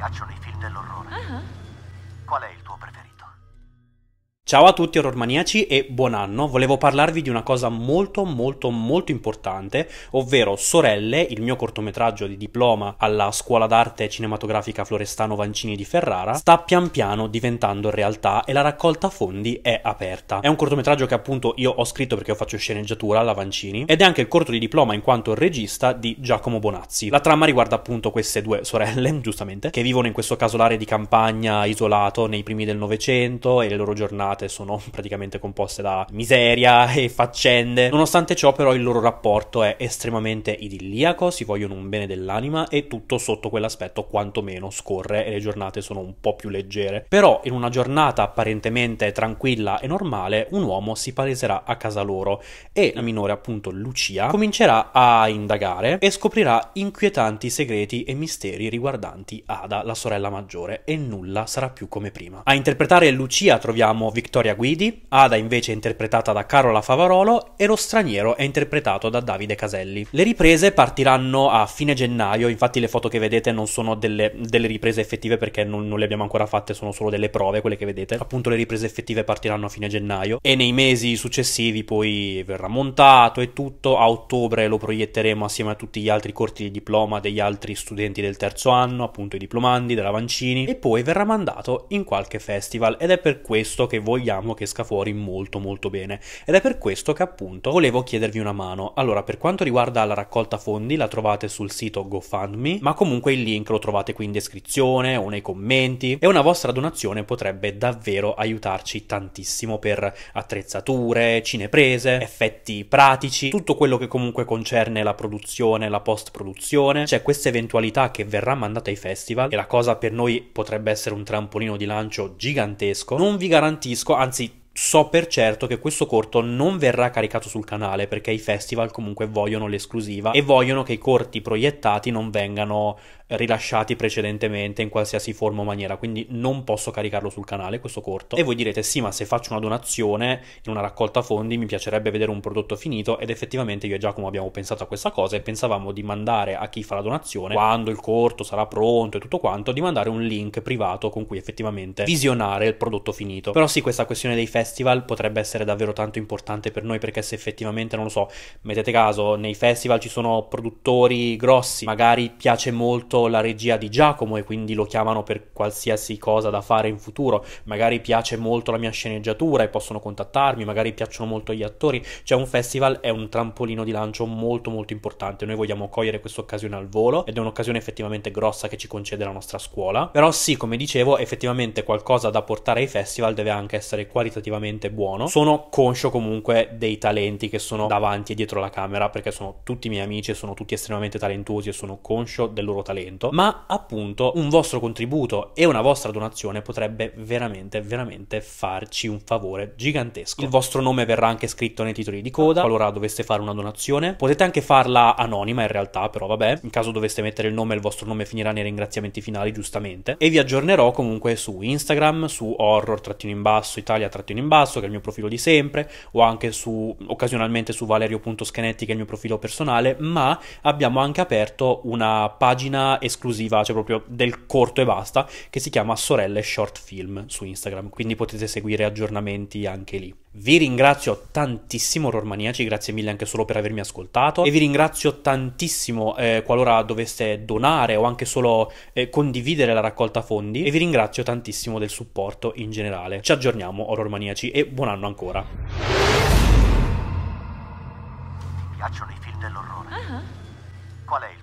piacciono i film dell'orrore. Uh ah. -huh. Qual è il Ciao a tutti orrormaniaci e buon anno, volevo parlarvi di una cosa molto molto molto importante, ovvero Sorelle, il mio cortometraggio di diploma alla Scuola d'Arte Cinematografica Florestano Vancini di Ferrara, sta pian piano diventando realtà e la raccolta fondi è aperta. È un cortometraggio che appunto io ho scritto perché io faccio sceneggiatura alla Vancini ed è anche il corto di diploma in quanto regista di Giacomo Bonazzi. La trama riguarda appunto queste due sorelle, giustamente, che vivono in questo casolare di campagna isolato nei primi del Novecento e le loro giornate puntate sono praticamente composte da miseria e faccende. Nonostante ciò però il loro rapporto è estremamente idilliaco, si vogliono un bene dell'anima e tutto sotto quell'aspetto quantomeno scorre e le giornate sono un po' più leggere. Però in una giornata apparentemente tranquilla e normale un uomo si paleserà a casa loro e la minore appunto Lucia comincerà a indagare e scoprirà inquietanti segreti e misteri riguardanti Ada, la sorella maggiore, e nulla sarà più come prima. A interpretare Lucia troviamo Victor Vittoria Guidi, Ada invece è interpretata da Carola Favarolo e Lo straniero è interpretato da Davide Caselli. Le riprese partiranno a fine gennaio, infatti le foto che vedete non sono delle, delle riprese effettive perché non, non, le abbiamo ancora fatte, sono solo delle prove quelle che vedete. Appunto le riprese effettive partiranno a fine gennaio e nei mesi successivi poi verrà montato e tutto. A ottobre lo proietteremo assieme a tutti gli altri corti di diploma degli altri studenti del terzo anno, appunto i diplomandi della Vancini e poi verrà mandato in qualche festival ed è per questo che voi vogliamo che esca fuori molto molto bene ed è per questo che appunto volevo chiedervi una mano. Allora per quanto riguarda la raccolta fondi la trovate sul sito GoFundMe ma comunque il link lo trovate qui in descrizione o nei commenti e una vostra donazione potrebbe davvero aiutarci tantissimo per attrezzature, cineprese, effetti pratici, tutto quello che comunque concerne la produzione, la post produzione, c'è questa eventualità che verrà mandata ai festival e la cosa per noi potrebbe essere un trampolino di lancio gigantesco. Non vi garantisco capisco, anzi so per certo che questo corto non verrà caricato sul canale perché i festival comunque vogliono l'esclusiva e vogliono che i corti proiettati non vengano rilasciati precedentemente in qualsiasi forma o maniera, quindi non posso caricarlo sul canale questo corto. E voi direte sì, ma se faccio una donazione in una raccolta fondi mi piacerebbe vedere un prodotto finito ed effettivamente io e Giacomo abbiamo pensato a questa cosa e pensavamo di mandare a chi fa la donazione, quando il corto sarà pronto e tutto quanto, di mandare un link privato con cui effettivamente visionare il prodotto finito. Però sì, questa questione dei festival potrebbe essere davvero tanto importante per noi perché se effettivamente, non lo so, mettete caso, nei festival ci sono produttori grossi, magari piace molto la regia di Giacomo e quindi lo chiamano per qualsiasi cosa da fare in futuro. Magari piace molto la mia sceneggiatura e possono contattarmi, magari piacciono molto gli attori. Cioè un festival è un trampolino di lancio molto molto importante. Noi vogliamo cogliere questa occasione al volo ed è un'occasione effettivamente grossa che ci concede la nostra scuola. Però sì, come dicevo, effettivamente qualcosa da portare ai festival deve anche essere qualitativamente buono. Sono conscio comunque dei talenti che sono davanti e dietro la camera perché sono tutti miei amici e sono tutti estremamente talentuosi e sono conscio del loro talento contento, ma appunto un vostro contributo e una vostra donazione potrebbe veramente, veramente farci un favore gigantesco. Il vostro nome verrà anche scritto nei titoli di coda, qualora doveste fare una donazione. Potete anche farla anonima in realtà, però vabbè, in caso doveste mettere il nome, il vostro nome finirà nei ringraziamenti finali, giustamente. E vi aggiornerò comunque su Instagram, su horror-in-basso, Italia-in-basso, che è il mio profilo di sempre, o anche su, occasionalmente su valerio.schenetti, che è il mio profilo personale, ma abbiamo anche aperto una pagina esclusiva, cioè proprio del corto e basta, che si chiama Sorelle Short Film su Instagram, quindi potete seguire aggiornamenti anche lì. Vi ringrazio tantissimo Rormaniaci, grazie mille anche solo per avermi ascoltato e vi ringrazio tantissimo eh, qualora doveste donare o anche solo eh, condividere la raccolta fondi e vi ringrazio tantissimo del supporto in generale. Ci aggiorniamo Rormaniaci e buon anno ancora. Mi piacciono i film dell'orrore. Uh-huh. Qual è il